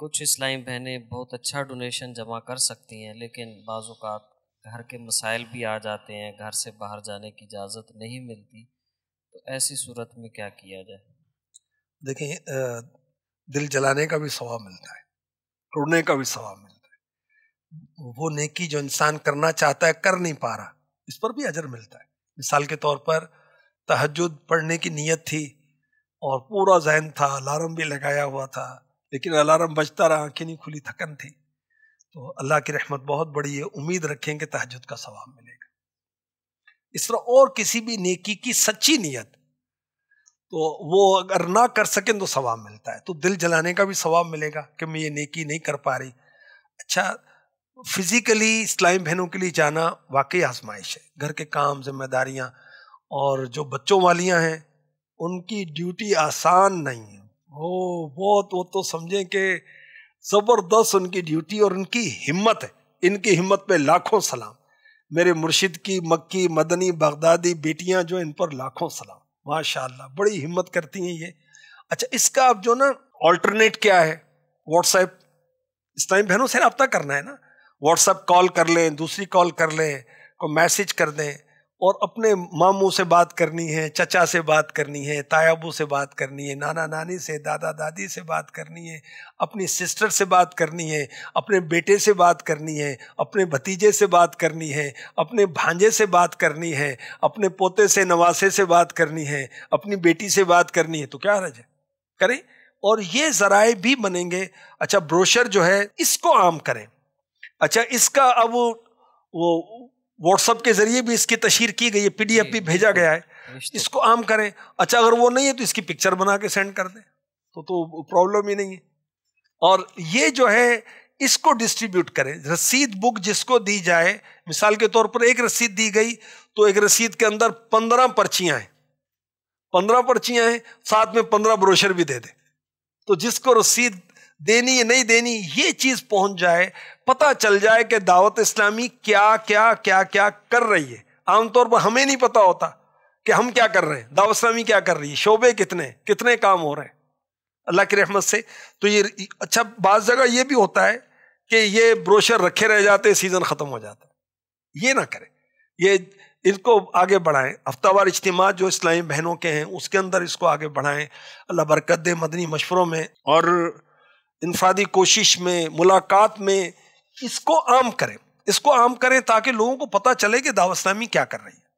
कुछ इस्लाई बहनें बहुत अच्छा डोनेशन जमा कर सकती हैं लेकिन बाज़ा घर के मसाइल भी आ जाते हैं घर से बाहर जाने की इजाज़त नहीं मिलती तो ऐसी सूरत में क्या किया जाए देखिए दिल जलाने का भी सवाब मिलता है टूटने का भी सवाब मिलता है वो नेकी जो इंसान करना चाहता है कर नहीं पा रहा इस पर भी अजर मिलता है मिसाल के तौर पर तहजद पढ़ने की नीयत थी और पूरा जहन था अलार्म भी लगाया हुआ था लेकिन अलार्म बजता रहा आंखें नहीं खुली थकन थी तो अल्लाह की रहमत बहुत बड़ी है उम्मीद रखें कि तहजद का सवाब मिलेगा इस तरह और किसी भी नेकी की सच्ची नीयत तो वो अगर ना कर सकें तो सवाब मिलता है तो दिल जलाने का भी सवाब मिलेगा कि मैं ये नेकी नहीं कर पा रही अच्छा फिज़िकली इस्लामी बहनों के लिए जाना वाकई आजमाइश है घर के काम जिम्मेदारियाँ और जो बच्चों वालियाँ हैं उनकी ड्यूटी आसान नहीं है ओ बहुत वो तो समझे कि जबरदस्त उनकी ड्यूटी और उनकी हिम्मत है इनकी हिम्मत पे लाखों सलाम मेरे मुर्शिद की मक्की मदनी बगदादी बेटियां जो इन पर लाखों सलाम माशाल्लाह बड़ी हिम्मत करती हैं ये अच्छा इसका आप जो ना ऑल्टरनेट क्या है व्हाट्सएप इस टाइम बहनों से रब्ता करना है ना व्हाट्सएप कॉल कर लें दूसरी कॉल कर लें को मैसेज कर दें और अपने मामू से बात करनी है चचा से बात करनी है तायाबू से बात करनी है नाना नानी से दादा दादी से बात करनी है अपनी सिस्टर से बात करनी है अपने बेटे से बात करनी है अपने भतीजे से बात करनी है अपने भांजे से बात करनी है अपने पोते से नवासे से बात करनी है अपनी बेटी से बात करनी है तो क्या हरज है करें और ये जराए भी बनेंगे अच्छा ब्रोशर जो है इसको आम करें अच्छा इसका अब वो व्हाट्सअप के जरिए भी इसकी तशहर की गई है पीडीएफ भी भेजा गया है इसको आम करें अच्छा अगर वो नहीं है तो इसकी पिक्चर बना के सेंड कर दें तो तो प्रॉब्लम ही नहीं है और ये जो है इसको डिस्ट्रीब्यूट करें रसीद बुक जिसको दी जाए मिसाल के तौर पर एक रसीद दी गई तो एक रसीद के अंदर पंद्रह पर्चियां हैं पंद्रह पर्चियां हैं साथ में पंद्रह ब्रोशर भी दे दें तो जिसको रसीद देनी है नहीं देनी ये चीज पहुंच जाए पता चल जाए कि दावत इस्लामी क्या क्या क्या क्या कर रही है आमतौर पर हमें नहीं पता होता कि हम क्या कर रहे हैं दावत इस्लामी क्या कर रही है शोबे कितने कितने काम हो रहे हैं अल्लाह की रहमत से तो ये अच्छा बाज़ जगह ये भी होता है कि ये ब्रोशर रखे रह जाते सीज़न ख़त्म हो जाता है ये ना करें ये इसको आगे बढ़ाएं हफ्तावार इज्तम जो इस्लामी बहनों के हैं उसके अंदर इसको आगे बढ़ाएं अल्लाह बरकत दे मदनी मशवरों में और इनफरादी कोशिश में मुलाकात में इसको आम करें इसको आम करें ताकि लोगों को पता चले कि दावस्तानी क्या कर रही है